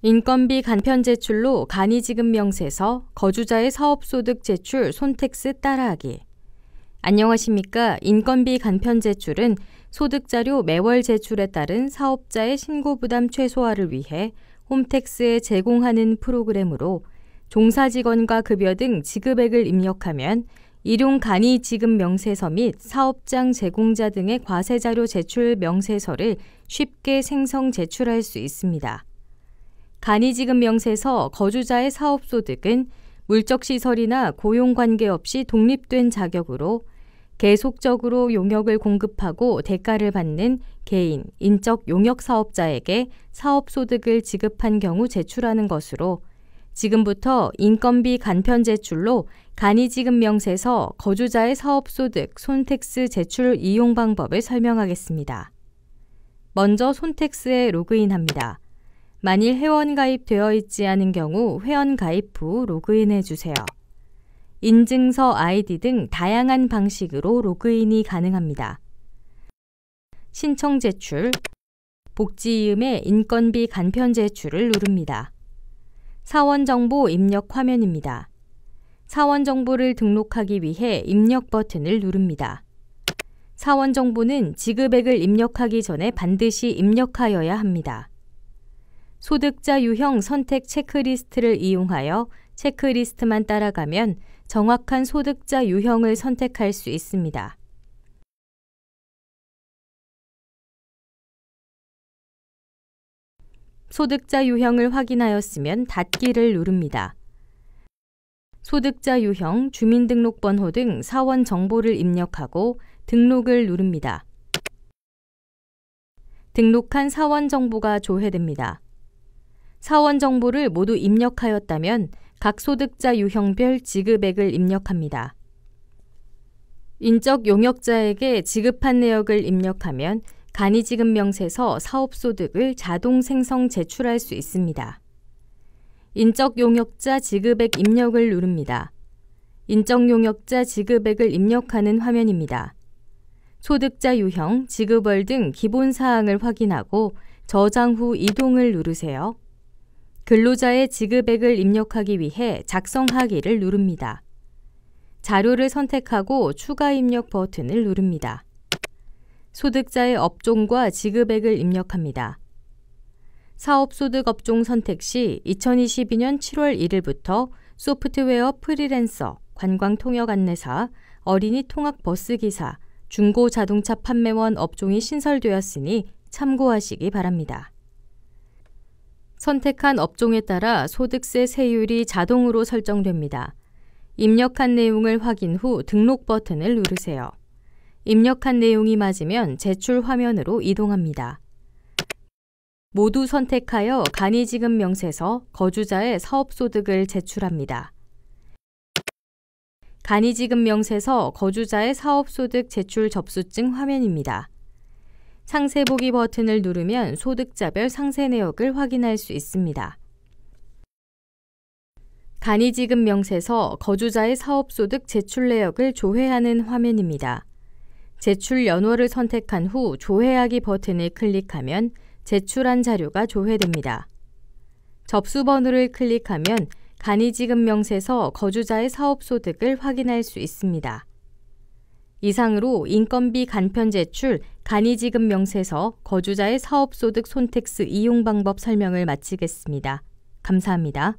인건비 간편 제출로 간이지급 명세서, 거주자의 사업소득 제출 손택스 따라하기. 안녕하십니까. 인건비 간편 제출은 소득자료 매월 제출에 따른 사업자의 신고 부담 최소화를 위해 홈택스에 제공하는 프로그램으로 종사직원과 급여 등 지급액을 입력하면 일용 간이 지급 명세서 및 사업장 제공자 등의 과세자료 제출 명세서를 쉽게 생성 제출할 수 있습니다. 간이지급 명세서 거주자의 사업소득은 물적시설이나 고용관계 없이 독립된 자격으로 계속적으로 용역을 공급하고 대가를 받는 개인, 인적 용역 사업자에게 사업소득을 지급한 경우 제출하는 것으로 지금부터 인건비 간편 제출로 간이지급 명세서 거주자의 사업소득 손택스 제출 이용 방법을 설명하겠습니다. 먼저 손택스에 로그인합니다. 만일 회원 가입되어 있지 않은 경우 회원 가입 후 로그인해 주세요. 인증서 아이디 등 다양한 방식으로 로그인이 가능합니다. 신청 제출, 복지이음의 인건비 간편 제출을 누릅니다. 사원 정보 입력 화면입니다. 사원 정보를 등록하기 위해 입력 버튼을 누릅니다. 사원 정보는 지급액을 입력하기 전에 반드시 입력하여야 합니다. 소득자 유형 선택 체크리스트를 이용하여 체크리스트만 따라가면 정확한 소득자 유형을 선택할 수 있습니다. 소득자 유형을 확인하였으면 닫기를 누릅니다. 소득자 유형, 주민등록번호 등 사원 정보를 입력하고 등록을 누릅니다. 등록한 사원 정보가 조회됩니다. 사원 정보를 모두 입력하였다면 각 소득자 유형별 지급액을 입력합니다. 인적 용역자에게 지급한 내역을 입력하면 간이지급 명세서 사업소득을 자동 생성 제출할 수 있습니다. 인적 용역자 지급액 입력을 누릅니다. 인적 용역자 지급액을 입력하는 화면입니다. 소득자 유형, 지급월 등 기본 사항을 확인하고 저장 후 이동을 누르세요. 근로자의 지급액을 입력하기 위해 작성하기를 누릅니다. 자료를 선택하고 추가 입력 버튼을 누릅니다. 소득자의 업종과 지급액을 입력합니다. 사업소득 업종 선택 시 2022년 7월 1일부터 소프트웨어 프리랜서, 관광통역안내사, 어린이 통학버스기사, 중고자동차 판매원 업종이 신설되었으니 참고하시기 바랍니다. 선택한 업종에 따라 소득세 세율이 자동으로 설정됩니다. 입력한 내용을 확인 후 등록 버튼을 누르세요. 입력한 내용이 맞으면 제출 화면으로 이동합니다. 모두 선택하여 간이지급명세서 거주자의 사업소득을 제출합니다. 간이지급명세서 거주자의 사업소득 제출 접수증 화면입니다. 상세 보기 버튼을 누르면 소득자별 상세 내역을 확인할 수 있습니다. 간이지급 명세서 거주자의 사업소득 제출 내역을 조회하는 화면입니다. 제출 연호를 선택한 후 조회하기 버튼을 클릭하면 제출한 자료가 조회됩니다. 접수 번호를 클릭하면 간이지급 명세서 거주자의 사업소득을 확인할 수 있습니다. 이상으로 인건비 간편 제출, 간이지급 명세서, 거주자의 사업소득 손택스 이용 방법 설명을 마치겠습니다. 감사합니다.